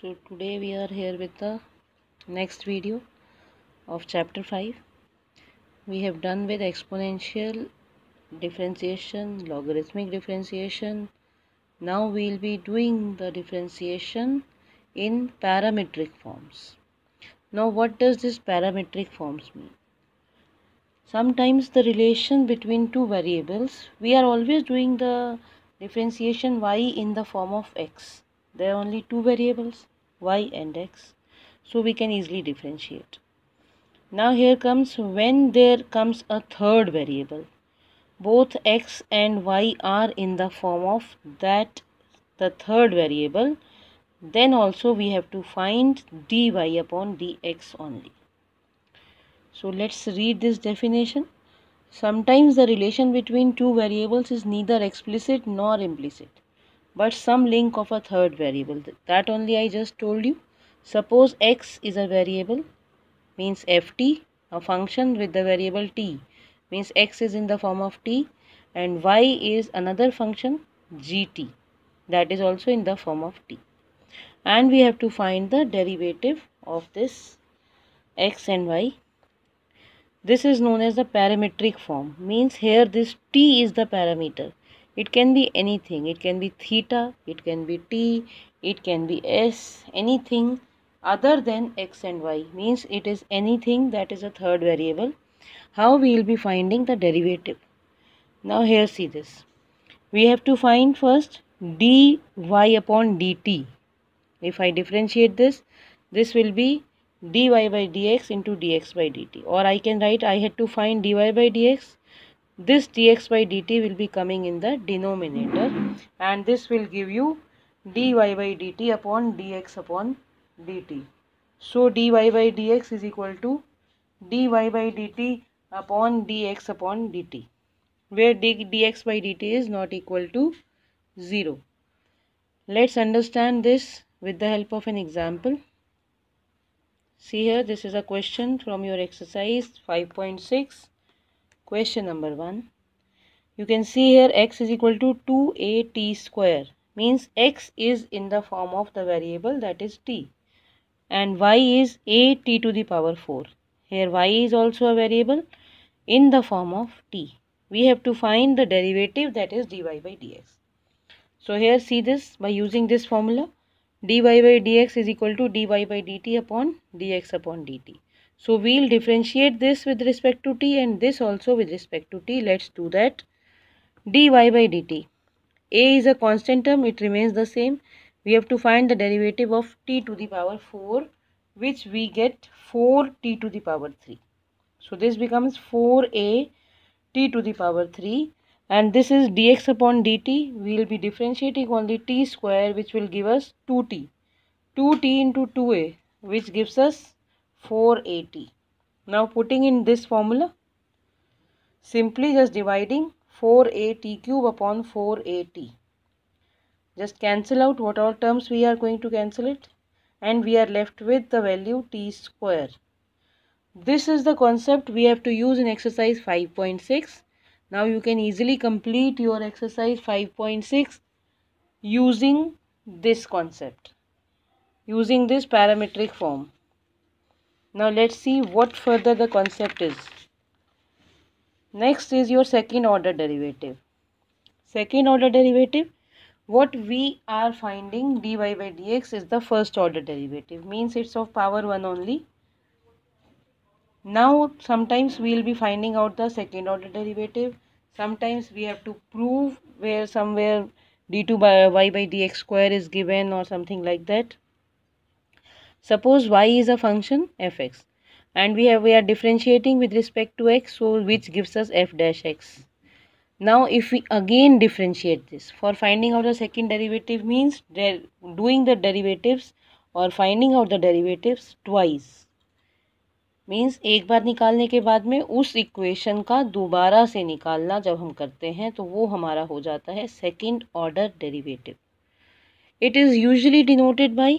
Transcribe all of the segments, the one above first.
so today we are here with the next video of chapter 5 we have done with exponential differentiation logarithmic differentiation now we will be doing the differentiation in parametric forms now what does this parametric forms mean sometimes the relation between two variables we are always doing the differentiation y in the form of x there are only two variables y and x so we can easily differentiate now here comes when there comes a third variable both x and y are in the form of that the third variable then also we have to find dy upon dx only so let's read this definition sometimes the relation between two variables is neither explicit nor implicit but some link of a third variable that only I just told you suppose x is a variable means ft a function with the variable t means x is in the form of t and y is another function gt that is also in the form of t and we have to find the derivative of this x and y this is known as the parametric form means here this t is the parameter it can be anything it can be theta it can be t it can be s anything other than x and y means it is anything that is a third variable how we will be finding the derivative now here see this we have to find first dy upon dt if I differentiate this this will be dy by dx into dx by dt or I can write I had to find dy by dx this dx by dt will be coming in the denominator and this will give you dy by dt upon dx upon dt. So dy by dx is equal to dy by dt upon dx upon dt where dx by dt is not equal to 0. Let's understand this with the help of an example. See here this is a question from your exercise 5.6 Question number 1. You can see here x is equal to 2at square means x is in the form of the variable that is t and y is a t to the power 4. Here y is also a variable in the form of t. We have to find the derivative that is dy by dx. So here see this by using this formula dy by dx is equal to dy by dt upon dx upon dt. So we'll differentiate this with respect to t and this also with respect to t. Let's do that. dy by dt. a is a constant term. It remains the same. We have to find the derivative of t to the power 4 which we get 4t to the power 3. So this becomes 4a t to the power 3 and this is dx upon dt. We will be differentiating only t square which will give us 2t. 2t into 2a which gives us 480. Now putting in this formula, simply just dividing 480 cube upon 480. Just cancel out what all terms we are going to cancel it and we are left with the value t square. This is the concept we have to use in exercise 5.6. Now you can easily complete your exercise 5.6 using this concept, using this parametric form. Now let's see what further the concept is. Next is your second order derivative. Second order derivative, what we are finding dy by dx is the first order derivative. Means it's of power 1 only. Now sometimes we will be finding out the second order derivative. Sometimes we have to prove where somewhere d2 by y by dx square is given or something like that. Suppose y is a function fx and we have we are differentiating with respect to x so which gives us f dash x. Now if we again differentiate this for finding out the second derivative means doing the derivatives or finding out the derivatives twice means एक बार निकालने के बाद में उस equation का दोबारा से निकालना जब हम करते हैं तो वो हमारा हो जाता है second order derivative it is usually denoted by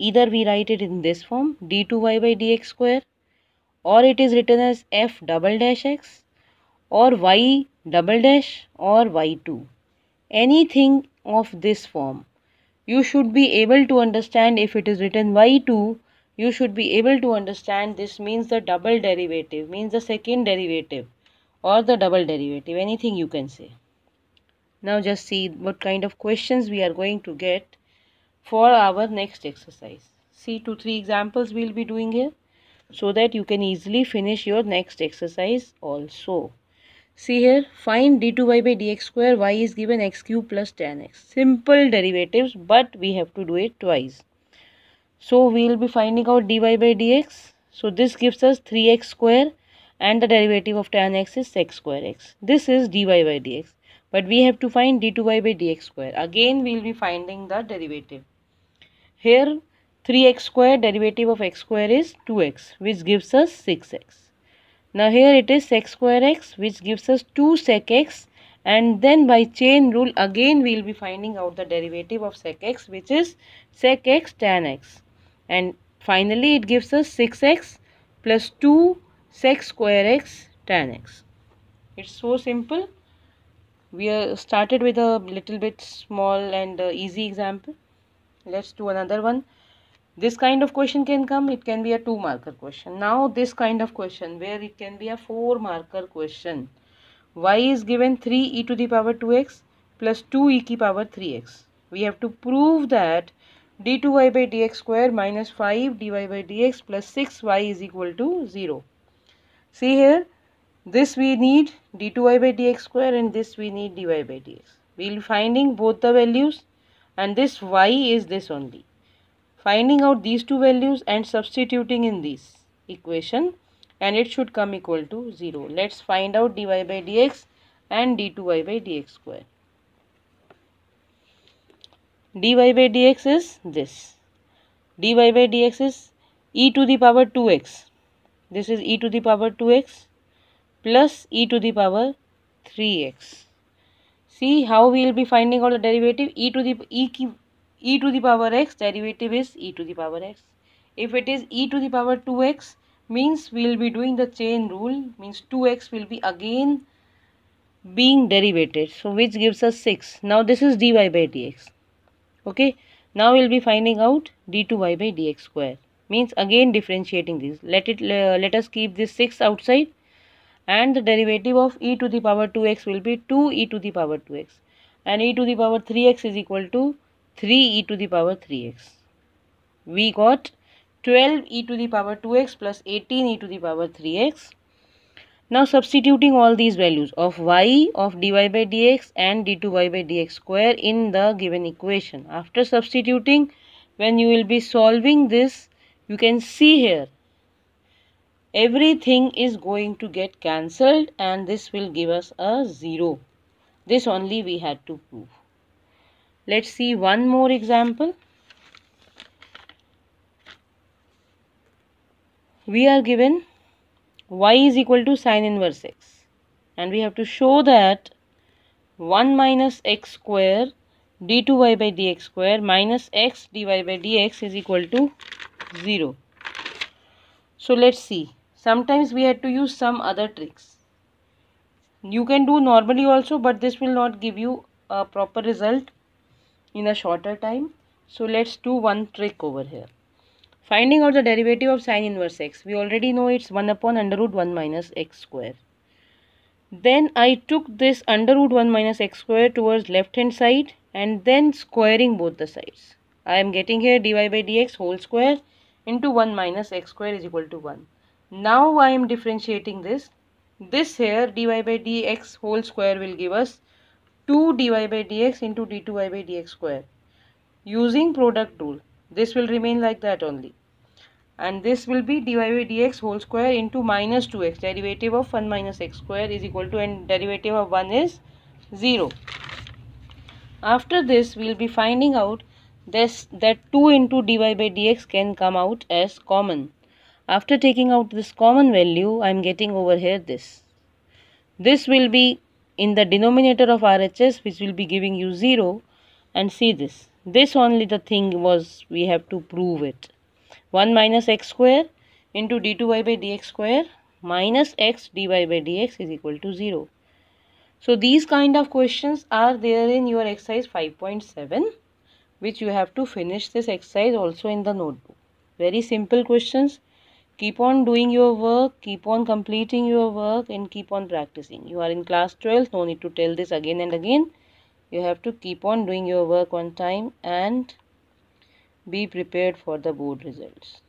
either we write it in this form d2y by dx square or it is written as f double dash x or y double dash or y2 anything of this form you should be able to understand if it is written y2 you should be able to understand this means the double derivative means the second derivative or the double derivative anything you can say now just see what kind of questions we are going to get for our next exercise. See two, three examples we'll be doing here so that you can easily finish your next exercise also. See here, find d2y by dx square, y is given x cube plus 10x. Simple derivatives, but we have to do it twice. So, we will be finding out dy by dx. So, this gives us 3x square and the derivative of tan x is x square x. This is dy by dx. But we have to find d2y by dx square. Again, we will be finding the derivative. Here, 3x square derivative of x square is 2x, which gives us 6x. Now, here it is x square x, which gives us 2 sec x. And then by chain rule, again we will be finding out the derivative of sec x, which is sec x tan x. And finally, it gives us 6x plus 2 sec square x tan x. It's so simple we are started with a little bit small and uh, easy example let's do another one this kind of question can come it can be a two marker question now this kind of question where it can be a four marker question y is given 3 e to the power 2x plus 2 e to the power 3x we have to prove that d2y by dx square minus 5 dy by dx plus 6y is equal to 0 see here this we need d2y by dx square and this we need dy by dx. We will be finding both the values and this y is this only. Finding out these two values and substituting in this equation and it should come equal to 0. Let's find out dy by dx and d2y by dx square. dy by dx is this. dy by dx is e to the power 2x. This is e to the power 2x plus e to the power 3x. See how we will be finding out the derivative e to the e, e to the power x derivative is e to the power x. If it is e to the power 2x means we will be doing the chain rule means 2x will be again being derivated so which gives us 6 now this is dy by dx okay now we'll be finding out d2y by dx square means again differentiating these let it uh, let us keep this 6 outside and the derivative of e to the power 2x will be 2e to the power 2x and e to the power 3x is equal to 3e to the power 3x. We got 12e to the power 2x plus 18e to the power 3x. Now substituting all these values of y of dy by dx and d2y by dx square in the given equation. After substituting when you will be solving this you can see here everything is going to get cancelled and this will give us a 0. This only we had to prove. Let's see one more example. We are given y is equal to sine inverse x and we have to show that 1 minus x square d2y by dx square minus x dy by dx is equal to 0. So let's see sometimes we had to use some other tricks you can do normally also but this will not give you a proper result in a shorter time so let's do one trick over here finding out the derivative of sine inverse x we already know it's 1 upon under root 1 minus x square then I took this under root 1 minus x square towards left hand side and then squaring both the sides I am getting here dy by dx whole square into 1 minus x square is equal to 1 now I am differentiating this. This here dy by dx whole square will give us 2 dy by dx into d2y by dx square. Using product rule, this will remain like that only. And this will be dy by dx whole square into minus 2x. Derivative of 1 minus x square is equal to and derivative of 1 is 0. After this, we will be finding out this that 2 into dy by dx can come out as common. After taking out this common value, I am getting over here this. This will be in the denominator of RHS which will be giving you 0 and see this. This only the thing was we have to prove it. 1 minus x square into d2y by dx square minus x dy by dx is equal to 0. So these kind of questions are there in your exercise 5.7 which you have to finish this exercise also in the notebook. Very simple questions keep on doing your work keep on completing your work and keep on practicing you are in class 12 no need to tell this again and again you have to keep on doing your work on time and be prepared for the board results